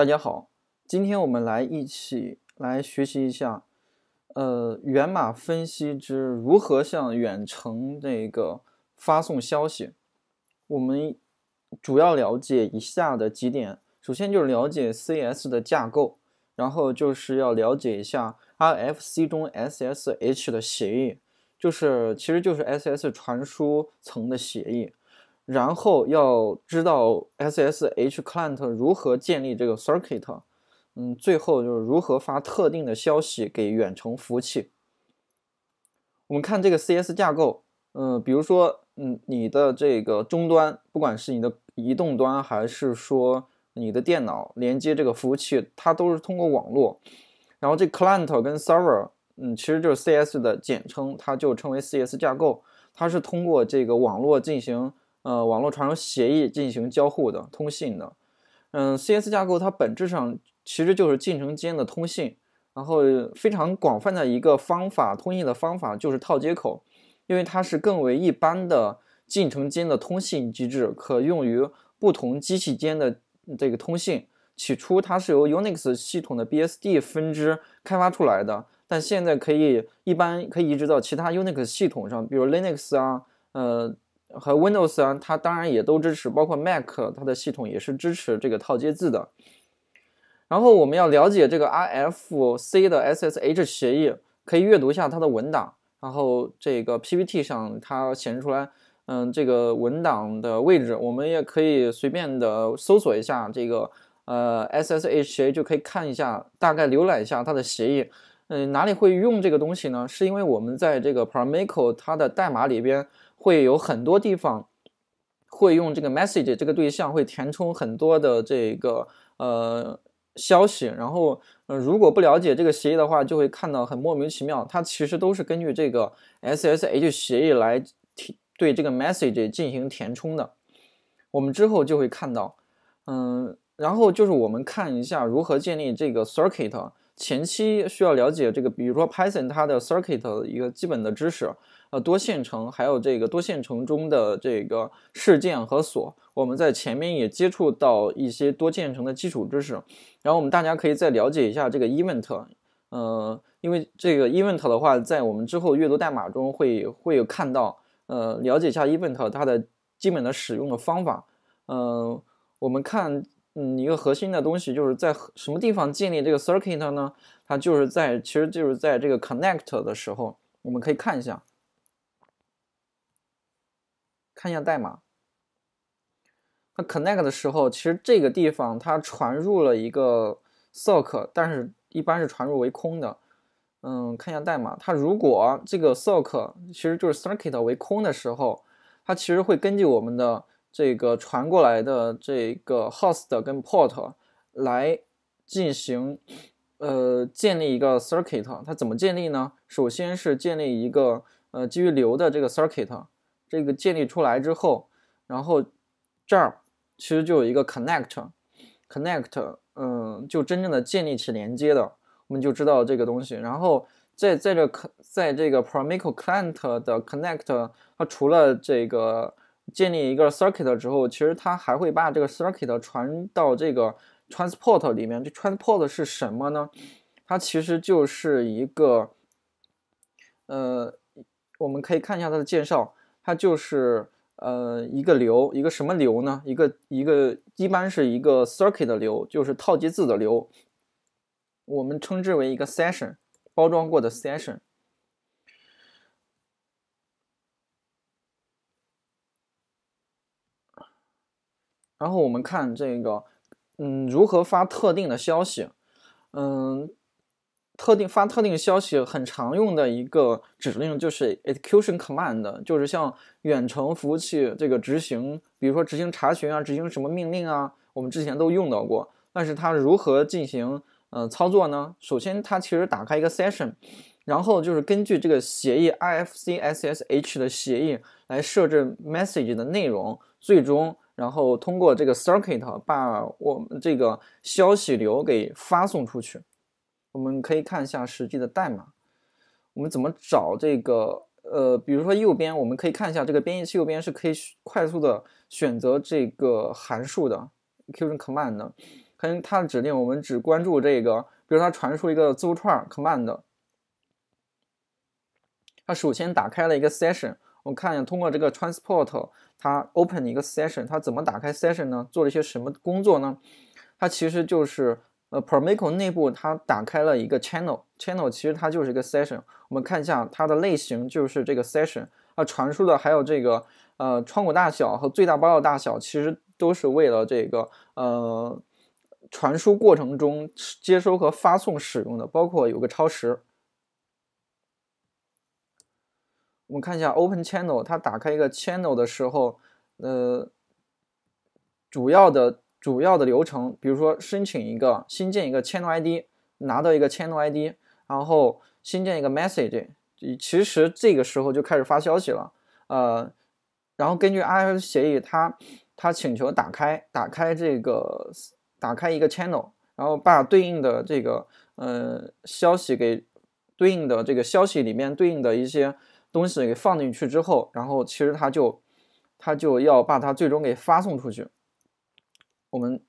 大家好，今天我们来一起来学习一下，呃，源码分析之如何向远程那个发送消息。我们主要了解以下的几点，首先就是了解 C/S 的架构，然后就是要了解一下 RFC 中 SSH 的协议，就是其实就是 s s 传输层的协议。然后要知道 SSH client 如何建立这个 circuit，嗯，最后就是如何发特定的消息给远程服务器。我们看这个 CS 架构，嗯，比如说，嗯，你的这个终端，不管是你的移动端还是说你的电脑连接这个服务器，它都是通过网络。然后这 client 跟 server，嗯，其实就是 CS 的简称，它就称为 CS 架构，它是通过这个网络进行。呃，网络传输协议进行交互的通信的，嗯，C/S 架构它本质上其实就是进程间的通信，然后非常广泛的一个方法，通信的方法就是套接口，因为它是更为一般的进程间的通信机制，可用于不同机器间的这个通信。起初它是由 Unix 系统的 BSD 分支开发出来的，但现在可以一般可以移植到其他 Unix 系统上，比如 Linux 啊，呃。和 Windows 它当然也都支持，包括 Mac 它的系统也是支持这个套接字的。然后我们要了解这个 RFC 的 SSH 协议，可以阅读一下它的文档。然后这个 PPT 上它显示出来，嗯，这个文档的位置，我们也可以随便的搜索一下这个呃 SSH 协就可以看一下，大概浏览一下它的协议。嗯，哪里会用这个东西呢？是因为我们在这个 p r a m i k o 它的代码里边。会有很多地方会用这个 message 这个对象会填充很多的这个呃消息，然后呃如果不了解这个协议的话，就会看到很莫名其妙。它其实都是根据这个 SSH 协议来填对这个 message 进行填充的。我们之后就会看到，嗯，然后就是我们看一下如何建立这个 circuit。前期需要了解这个，比如说 Python 它的 circuit 一个基本的知识。呃，多线程还有这个多线程中的这个事件和锁，我们在前面也接触到一些多线程的基础知识。然后我们大家可以再了解一下这个 event，呃，因为这个 event 的话，在我们之后阅读代码中会会有看到。呃，了解一下 event 它的基本的使用的方法。嗯，我们看，嗯，一个核心的东西就是在什么地方建立这个 circuit 呢？它就是在，其实就是在这个 connect 的时候，我们可以看一下。看一下代码，那 connect 的时候，其实这个地方它传入了一个 sock，但是一般是传入为空的。嗯，看一下代码，它如果这个 sock 其实就是 circuit 为空的时候，它其实会根据我们的这个传过来的这个 host 跟 port 来进行呃建立一个 circuit。它怎么建立呢？首先是建立一个呃基于流的这个 circuit。这个建立出来之后，然后这儿其实就有一个 connect，connect，嗯，就真正的建立起连接的，我们就知道这个东西。然后在在这可在这个 promicle client 的 connect，它除了这个建立一个 circuit 之后，其实它还会把这个 circuit 传到这个 transport 里面。这 transport 是什么呢？它其实就是一个，呃，我们可以看一下它的介绍。它就是呃一个流，一个什么流呢？一个一个一般是一个 circuit 的流，就是套接字的流，我们称之为一个 session，包装过的 session。然后我们看这个，嗯，如何发特定的消息，嗯。特定发特定消息很常用的一个指令就是 execution command，就是像远程服务器这个执行，比如说执行查询啊，执行什么命令啊，我们之前都用到过。但是它如何进行呃操作呢？首先，它其实打开一个 session，然后就是根据这个协议 i f c SSH 的协议来设置 message 的内容，最终然后通过这个 circuit 把我们这个消息流给发送出去。我们可以看一下实际的代码，我们怎么找这个？呃，比如说右边，我们可以看一下这个编译器右边是可以快速的选择这个函数的 q x c t i o n command。可能它的指令，我们只关注这个。比如它传输一个字符串 command，它首先打开了一个 session。我看一下，通过这个 transport，它 open 一个 session，它怎么打开 session 呢？做了些什么工作呢？它其实就是。呃 p e r m i c l e 内部它打开了一个 channel，channel 其实它就是一个 session。我们看一下它的类型，就是这个 session。啊，传输的还有这个呃窗口大小和最大包的大小，其实都是为了这个呃传输过程中接收和发送使用的，包括有个超时。我们看一下 open channel，它打开一个 channel 的时候，呃，主要的。主要的流程，比如说申请一个新建一个 channel ID，拿到一个 channel ID，然后新建一个 message，其实这个时候就开始发消息了，呃，然后根据 I O 协议，它它请求打开打开这个打开一个 channel，然后把对应的这个呃消息给对应的这个消息里面对应的一些东西给放进去之后，然后其实它就它就要把它最终给发送出去。我们，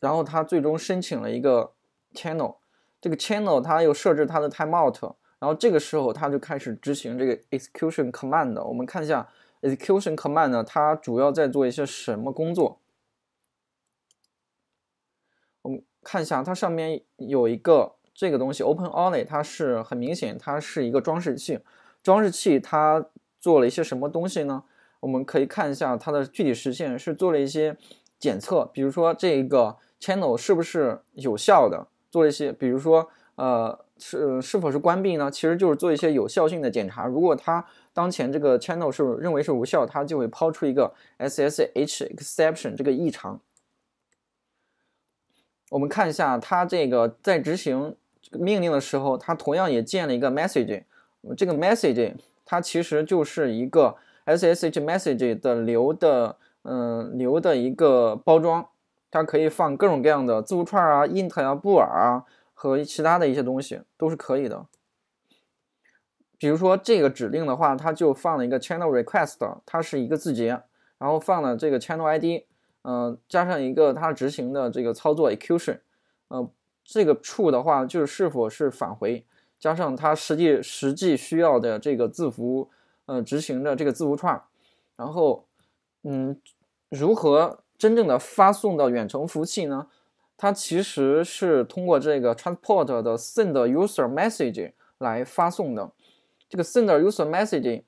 然后他最终申请了一个 channel，这个 channel 它又设置它的 timeout，然后这个时候他就开始执行这个 execution command。我们看一下 execution command 呢，它主要在做一些什么工作？我们看一下它上面有一个这个东西 open only，它是很明显，它是一个装饰器。装饰器它做了一些什么东西呢？我们可以看一下它的具体实现是做了一些检测，比如说这个 channel 是不是有效的，做了一些，比如说呃是是否是关闭呢？其实就是做一些有效性的检查。如果它当前这个 channel 是认为是无效，它就会抛出一个 SSH Exception 这个异常。我们看一下它这个在执行命令的时候，它同样也建了一个 message，这个 message 它其实就是一个。SSH message 的流的，嗯，流的一个包装，它可以放各种各样的字符串啊、int 啊、布尔啊和其他的一些东西都是可以的。比如说这个指令的话，它就放了一个 channel request，它是一个字节，然后放了这个 channel ID，嗯，加上一个它执行的这个操作 execution，嗯，这个 true 的话就是是否是返回，加上它实际实际需要的这个字符。呃，执行的这个字符串，然后，嗯，如何真正的发送到远程服务器呢？它其实是通过这个 transport 的 send user message 来发送的。这个 send user message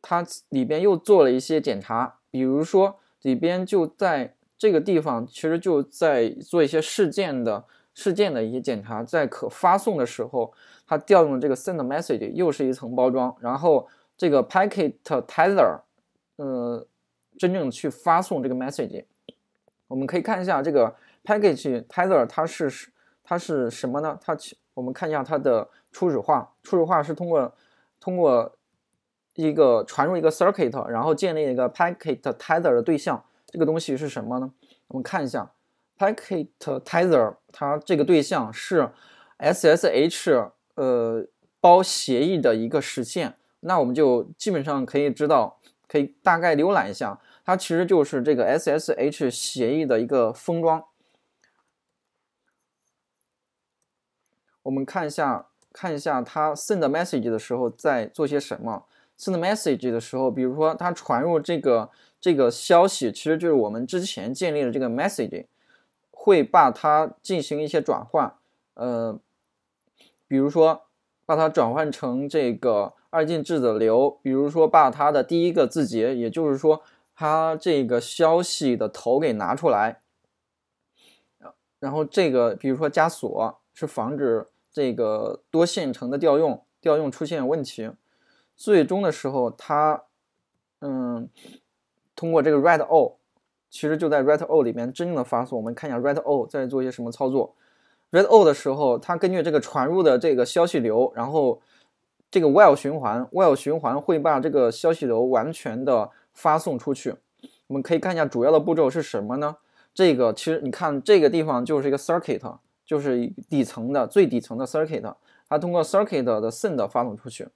它里边又做了一些检查，比如说里边就在这个地方，其实就在做一些事件的事件的一些检查，在可发送的时候，它调用这个 send message 又是一层包装，然后。这个 p a c k e t t t h e r 呃，真正去发送这个 message，我们可以看一下这个 p a c k a g e t t h e r 它是它是什么呢？它，我们看一下它的初始化，初始化是通过通过一个传入一个 circuit，然后建立一个 p a c k e t t t h e r 的对象。这个东西是什么呢？我们看一下 p a c k e t t t h e r 它这个对象是 SSH，呃，包协议的一个实现。那我们就基本上可以知道，可以大概浏览一下，它其实就是这个 SSH 协议的一个封装。我们看一下，看一下它 send message 的时候在做些什么。send message 的时候，比如说它传入这个这个消息，其实就是我们之前建立的这个 message，会把它进行一些转换，呃，比如说把它转换成这个。二进制的流，比如说把它的第一个字节，也就是说它这个消息的头给拿出来，然后这个比如说加锁是防止这个多线程的调用调用出现问题。最终的时候，它嗯通过这个 r e d all，其实就在 r e d all 里面真正的发送。我们看一下 r e d all 在做一些什么操作。read all 的时候，它根据这个传入的这个消息流，然后。这个 while 循环，while 循环会把这个消息流完全的发送出去。我们可以看一下主要的步骤是什么呢？这个其实你看这个地方就是一个 circuit，就是底层的最底层的 circuit，它通过 circuit 的 send 发送出去。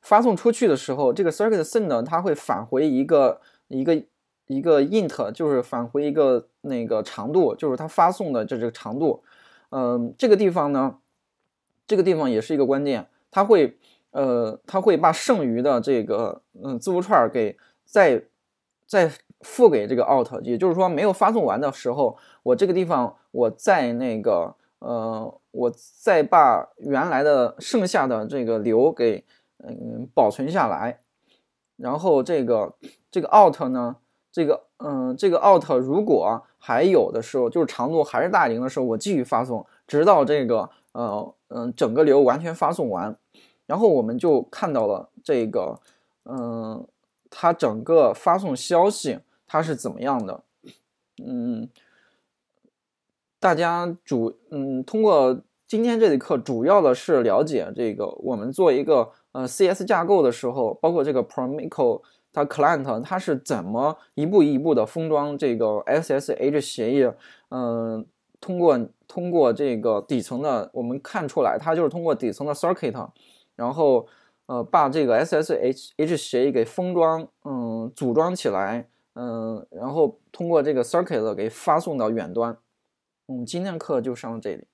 发送出去的时候，这个 circuit send 它会返回一个一个一个 int，就是返回一个那个长度，就是它发送的这这个长度。嗯，这个地方呢，这个地方也是一个关键，它会。呃，他会把剩余的这个嗯字符串给再再付给这个 out，也就是说没有发送完的时候，我这个地方我再那个呃我再把原来的剩下的这个留给嗯保存下来，然后这个这个 out 呢，这个嗯这个 out 如果还有的时候就是长度还是大于零的时候，我继续发送，直到这个呃嗯整个流完全发送完。然后我们就看到了这个，嗯，它整个发送消息它是怎么样的？嗯，大家主嗯，通过今天这节课主要的是了解这个，我们做一个呃 C S 架构的时候，包括这个 Promicle 它 Client 它是怎么一步一步的封装这个 S S H 协议？嗯，通过通过这个底层的，我们看出来它就是通过底层的 Circuit。然后，呃，把这个 SSH 协议给封装，嗯，组装起来，嗯，然后通过这个 c i r c u i t 给发送到远端。我们今天的课就上到这里。